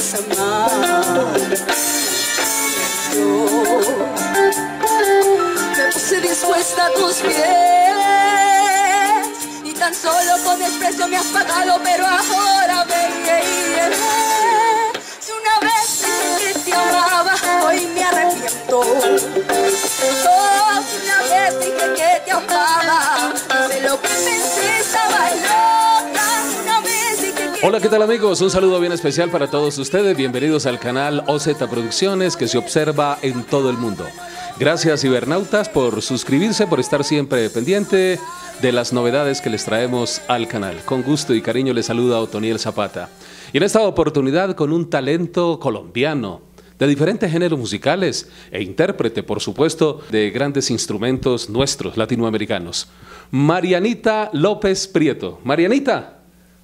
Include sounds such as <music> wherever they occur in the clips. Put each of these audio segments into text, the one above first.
Yo me puse dispuesta a tus pies y tan solo con desprecio me has pagado, pero ahora ven Si una vez dije que te amaba, hoy me arrepiento. Yo una vez dije que te amaba. Hola, ¿qué tal amigos? Un saludo bien especial para todos ustedes. Bienvenidos al canal OZ Producciones que se observa en todo el mundo. Gracias cibernautas por suscribirse, por estar siempre pendiente de las novedades que les traemos al canal. Con gusto y cariño les saluda Otoniel Zapata. Y en esta oportunidad con un talento colombiano, de diferentes géneros musicales e intérprete, por supuesto, de grandes instrumentos nuestros, latinoamericanos. Marianita López Prieto. Marianita,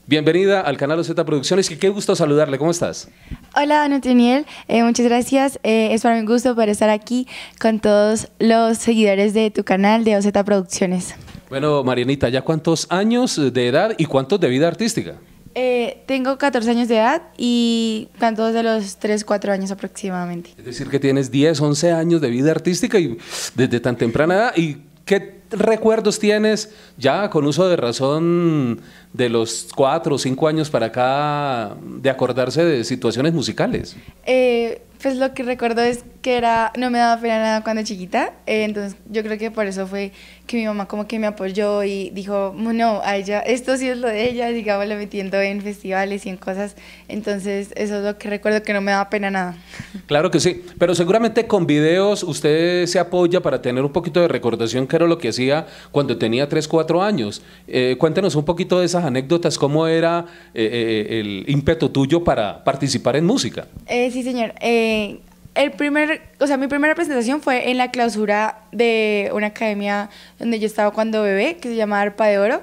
Bienvenida al canal OZ Producciones, que qué gusto saludarle, ¿cómo estás? Hola, don eh, muchas gracias, eh, es para un gusto poder estar aquí con todos los seguidores de tu canal de OZ Producciones. Bueno, Marianita, ¿ya cuántos años de edad y cuántos de vida artística? Eh, tengo 14 años de edad y canto de los 3, 4 años aproximadamente. Es decir, que tienes 10, 11 años de vida artística y desde tan temprana edad. ¿Y qué recuerdos tienes ya con uso de razón de los cuatro o cinco años para acá de acordarse de situaciones musicales? Eh, pues lo que recuerdo es que era, no me daba pena nada cuando chiquita, eh, entonces yo creo que por eso fue que mi mamá como que me apoyó y dijo, no, a ella, esto sí es lo de ella, digámoslo metiendo en festivales y en cosas, entonces eso es lo que recuerdo que no me daba pena nada. <laughs> Claro que sí, pero seguramente con videos usted se apoya para tener un poquito de recordación que era lo que hacía cuando tenía 3, 4 años. Eh, cuéntenos un poquito de esas anécdotas, cómo era eh, el ímpetu tuyo para participar en música. sí, señor. Eh, el primer, o sea, mi primera presentación fue en la clausura de una academia donde yo estaba cuando bebé, que se llama Arpa de Oro.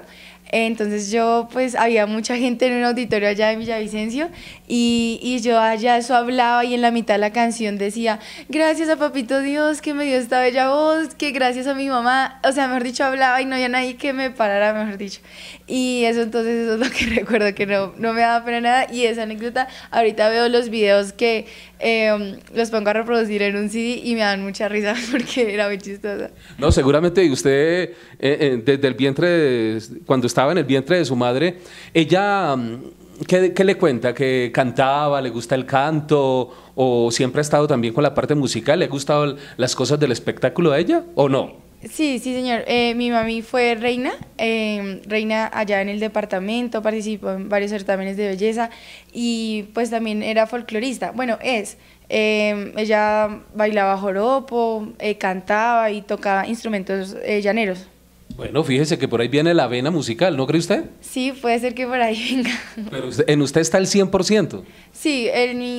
Entonces yo, pues había mucha gente en un auditorio allá de Villavicencio y, y yo allá eso hablaba y en la mitad de la canción decía, gracias a Papito Dios que me dio esta bella voz, que gracias a mi mamá, o sea, mejor dicho, hablaba y no había nadie que me parara, mejor dicho. Y eso entonces eso es lo que <laughs> recuerdo, que no, no me daba pena nada y esa anécdota, ahorita veo los videos que em, los pongo a reproducir en un CD y me dan mucha risa <laughs> porque era muy chistosa. No, seguramente usted eh, eh, desde el vientre, cuando estaba en el vientre de su madre, ella, mm, ¿qué, le cuenta? ¿Que cantaba, le gusta el canto o siempre ha estado también con la parte musical? ¿Le ha gustado las cosas del espectáculo a ella o no? Sí, sí, señor. Eh, mi mami fue reina, em, reina allá en el departamento, participó en varios certámenes de belleza y pues también era folclorista. Bueno, es. Em, ella bailaba joropo, eh, cantaba y tocaba instrumentos eh, llaneros. Bueno, fíjese que por ahí viene la vena musical, ¿no cree usted? Sí, puede ser que por ahí venga. <laughs> Pero en usted está el 100%. Sí,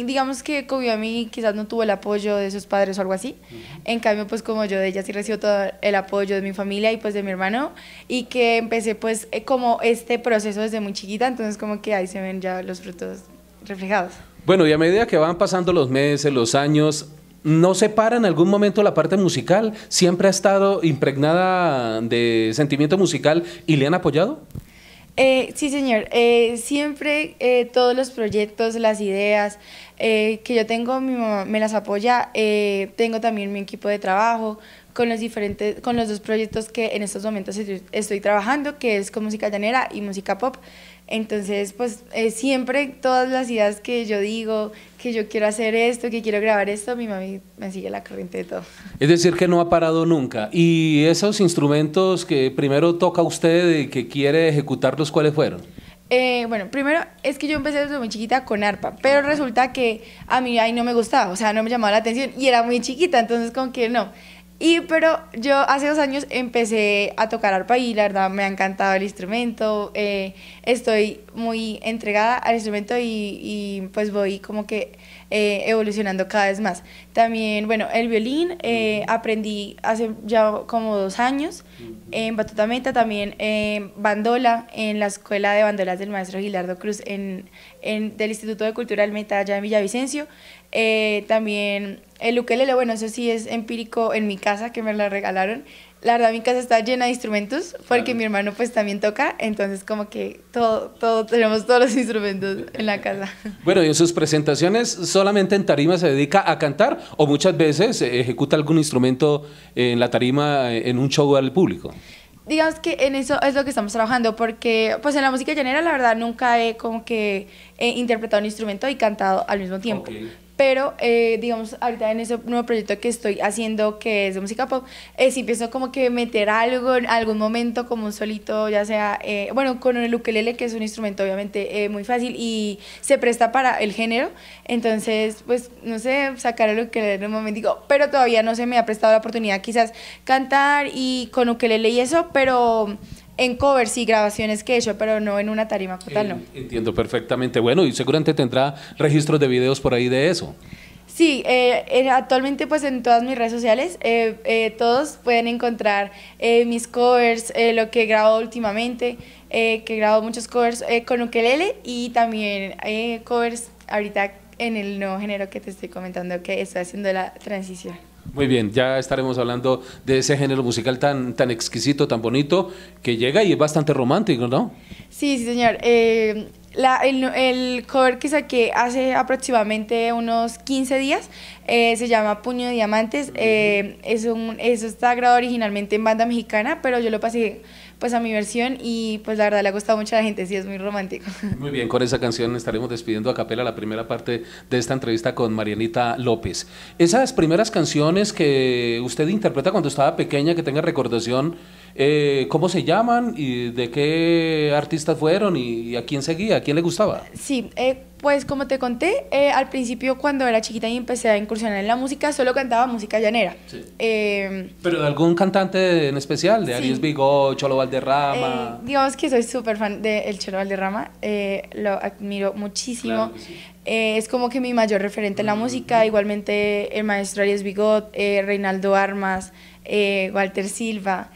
digamos que como a mí quizás no tuvo el apoyo de sus padres o algo así. En cambio, pues como yo de ella sí recibo todo el apoyo de mi familia y pues de mi hermano y que empecé pues eh, como este proceso desde muy chiquita, entonces como que ahí se ven ya los frutos reflejados. Bueno, y a medida que van pasando los meses, los años, no separa en algún momento la parte musical? ¿Siempre ha estado impregnada de sentimiento musical y le han apoyado? Eh, sí, señor. Eh, siempre eh, todos los proyectos, las ideas que yo tengo, mi me las apoya. tengo también mi equipo de trabajo con los, diferentes, con los dos proyectos que en estos momentos estoy, estoy trabajando, que es con música llanera y música pop. Entonces, pues eh, siempre todas las ideas que yo digo, que yo quiero hacer esto, que quiero grabar esto, mi mami me sigue la corriente de todo. Es decir, que no ha parado nunca. ¿Y esos instrumentos que primero toca usted y que quiere ejecutarlos, cuáles fueron? Eh, bueno, primero es que yo empecé desde muy chiquita con arpa, pero resulta que a mí ahí no me gustaba, o sea, no me llamaba la atención y era muy chiquita, entonces como que no. Y pero yo hace dos años empecé a tocar arpa y la verdad me ha encantado el instrumento, eh, estoy muy entregada al instrumento y, pues voy como que eh, evolucionando cada vez más. También, bueno, el violín eh, mm. aprendí hace ya como dos años mm. en Batuta Meta, también bandola, en la escuela de bandolas del maestro Gilardo Cruz en, en, del Instituto de Cultura del Meta allá en Villavicencio. Eh, también el ukelele, bueno, eso sí es empírico en mi casa que me la regalaron. La verdad, mi casa está llena de instrumentos porque mi hermano pues también toca, entonces como que todo, todo, tenemos todos los instrumentos en la casa. Bueno, ¿y en sus presentaciones solamente en tarima se dedica a cantar o muchas veces ejecuta algún instrumento en la tarima en un show al público? digamos que en eso es lo que estamos trabajando, porque pues en la música llanera la verdad nunca he como que he eh, interpretado un instrumento y cantado al mismo tiempo. Pero, eh, digamos, ahorita en ese nuevo proyecto que estoy haciendo, que es de música pop, eh, sí pienso como que meter algo en algún momento, como un solito, ya sea, eh, bueno, con el ukelele, que es un instrumento obviamente muy fácil y se presta para el género. Entonces, pues, no sé, sacar el ukelele en un momento, digo, pero todavía no se me ha prestado la oportunidad, quizás cantar y con ukelele y eso, pero en covers y grabaciones que he hecho, pero no en una tarima total, no. Eh, entiendo perfectamente. Bueno, y seguramente tendrá registros de videos por ahí de eso. Sí, eh, eh, actualmente pues en todas mis redes sociales todos pueden encontrar mis covers, lo que he grabado últimamente, que he grabado muchos covers con ukelele y también covers ahorita en el nuevo género que te estoy comentando que estoy haciendo la transición. Muy bien, ya estaremos hablando de ese género musical tan, tan exquisito, tan bonito, que llega y es bastante romántico, ¿no? Sí, sí, señor. Eh, el, cover que saqué hace aproximadamente unos 15 días eh, se llama Puño de Diamantes. Eh, es un, eso está grabado originalmente en banda mexicana, pero yo lo pasé pues a mi versión y pues la verdad le ha gustado mucho a la gente, sí es muy romántico. <laughs> Muy bien, con esa canción estaremos despidiendo a capela la primera parte de esta entrevista con Marianita López. Esas primeras canciones que usted interpreta cuando estaba pequeña, que tenga recordación, eh, ¿cómo se llaman y de qué artistas fueron y, a quién seguía, a quién le gustaba? Sí, eh, pues como te conté, eh, al principio cuando era chiquita y empecé a incursionar en la música, solo cantaba música llanera. Em, ¿Pero de algún cantante en especial? ¿De aries Arias Cholo eh, Valderrama? digamos que soy súper fan del el Cholo Valderrama, eh, lo admiro muchísimo. es como que mi mayor referente en la música, igualmente el maestro Arias Bigot, Reinaldo Armas, Walter Silva,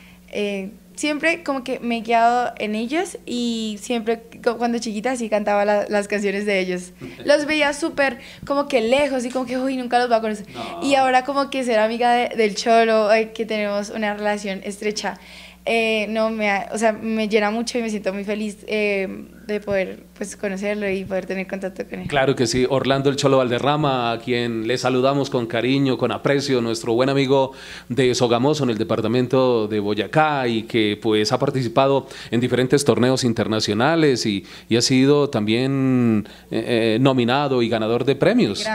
siempre como que me he quedado en ellos y siempre cuando chiquita sí cantaba las canciones de ellos. Los veía súper como que lejos y como que, uy, nunca los va a conocer. Y ahora como que ser amiga del cholo, que tenemos una relación estrecha. Eh, no, me, o sea, me llena mucho y me siento muy feliz eh, de poder pues, conocerlo y poder tener contacto con él. Claro que sí, Orlando El Cholo Valderrama, a quien le saludamos con cariño, con aprecio, nuestro buen amigo de Sogamoso en el departamento de Boyacá y que pues ha participado en diferentes torneos internacionales y, ha sido también eh, nominado y ganador de premios.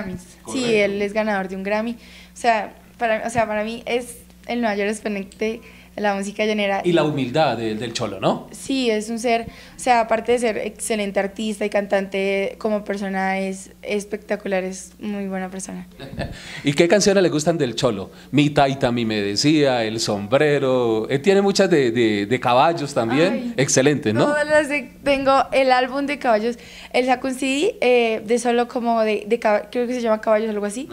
Sí, él es ganador de un Grammy. O sea, para, o sea, para mí es el mayor exponente la música llanera. Y la humildad del cholo, ¿no? Sí, es un ser, o sea, aparte de ser excelente artista y cantante, como persona es espectacular, es muy buena persona. <laughs> ¿Y qué canciones le gustan del cholo? Mi taita, mi me decía, El sombrero, eh, tiene muchas de, de, caballos también, excelente, ¿no? Todas las tengo el álbum de caballos, el sacó un eh, de solo como de, creo que se llama Caballos, algo así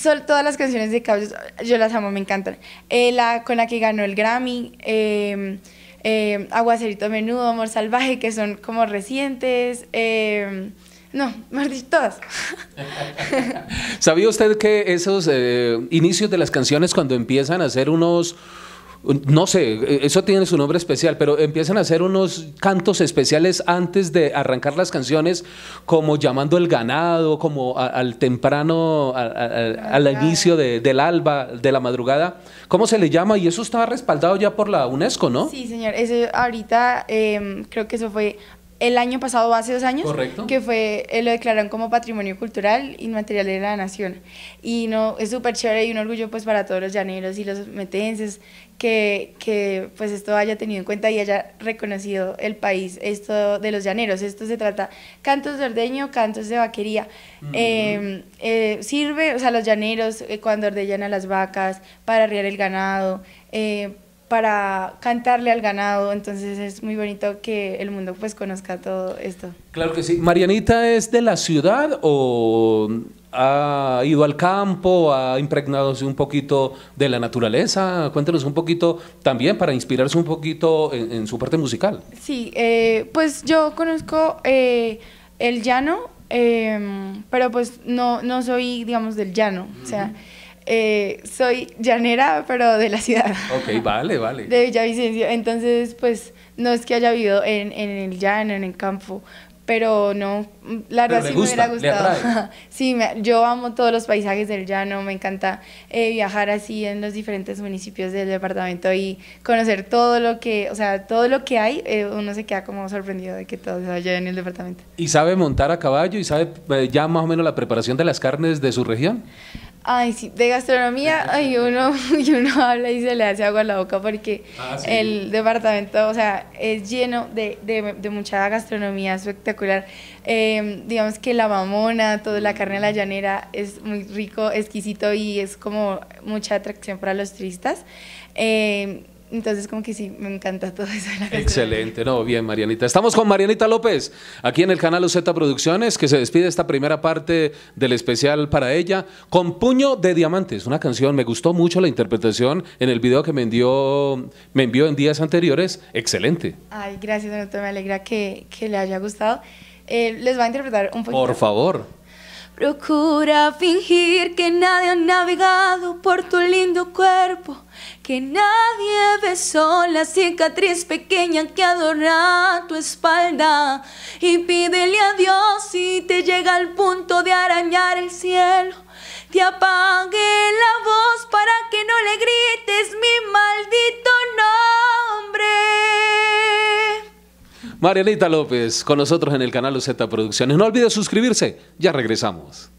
son todas las canciones de Caballos, yo las amo, me encantan. Eh, la con la que ganó el Grammy, em, em, Aguacerito Menudo, Amor Salvaje, que son como recientes. Em, no, más todas. <laughs> ¿Sabía usted que esos eh, inicios de las canciones cuando empiezan a ser unos no sé, eso tiene su nombre especial, pero empiezan a hacer unos cantos especiales antes de arrancar las canciones, como llamando el ganado, como al temprano, al inicio del alba, de la madrugada. ¿Cómo se le llama? Y eso estaba respaldado ya por la UNESCO, ¿no? Sí, señor. ahorita em, creo que eso fue el año pasado, hace dos años, que fue, eh, lo declararon como Patrimonio Cultural Inmaterial de la Nación. Y no, es súper chévere y un orgullo pues para todos los llaneros y los metenses que, que, pues esto haya tenido en cuenta y haya reconocido el país, esto de los llaneros. Esto se trata cantos de ordeño, cantos de vaquería. Em, eh, sirve, o sea, los llaneros eh, cuando ordeñan a las vacas para arriar el ganado, para cantarle al ganado, entonces es muy bonito que el mundo pues conozca todo esto. Claro que sí. ¿Marianita es de la ciudad o ha ido al campo, ha impregnado un poquito de la naturaleza. Cuéntanos un poquito también para inspirarse un poquito en, su parte musical. Sí, eh, pues yo conozco eh, el llano, em, pero pues no, no soy, digamos, del llano. O sea. Eh, soy llanera, pero de la ciudad. Ok, vale, vale. De Villavicencio. Entonces, pues, no es que haya vivido en, en el llano, en el campo, pero no, la verdad sí me hubiera gustado. <laughs> sí, me, yo amo todos los paisajes del llano, me encanta eh, viajar así en los diferentes municipios del departamento y conocer todo lo que, o sea, todo lo que hay, eh, uno se queda como sorprendido de que todo se haya en el departamento. ¿Y sabe montar a caballo y sabe ya más o menos la preparación de las carnes de su región? Ay, sí, de gastronomía, <laughs> ay, uno, <laughs> uno habla y se le hace agua a la boca porque ah, el departamento, o sea, es lleno de, de, de mucha gastronomía espectacular. Em, digamos que la mamona, toda la carne de la llanera es muy rico, exquisito y es como mucha atracción para los turistas. Em, entonces, como que sí, me encanta todo eso. Excelente, no, bien, Marianita. Estamos con Marianita López, aquí en el canal UZ Producciones, que se despide esta primera parte del especial para ella, con Puño de Diamantes, una canción, me gustó mucho la interpretación en el video que me envió, me envió en días anteriores. Excelente. Ay, gracias, doctor, me alegra que, le haya gustado. Eh, les va a interpretar un poquito. Por favor. Procura fingir que nadie ha navegado por tu lindo cuerpo que nadie besó la cicatriz pequeña que adorna tu espalda. Y pídele a Dios si te llega al punto de arañar el cielo. Te apague la voz para que no le grites mi maldito nombre. Marianita López, con nosotros en el canal UZ Producciones. No olvides suscribirse, ya regresamos.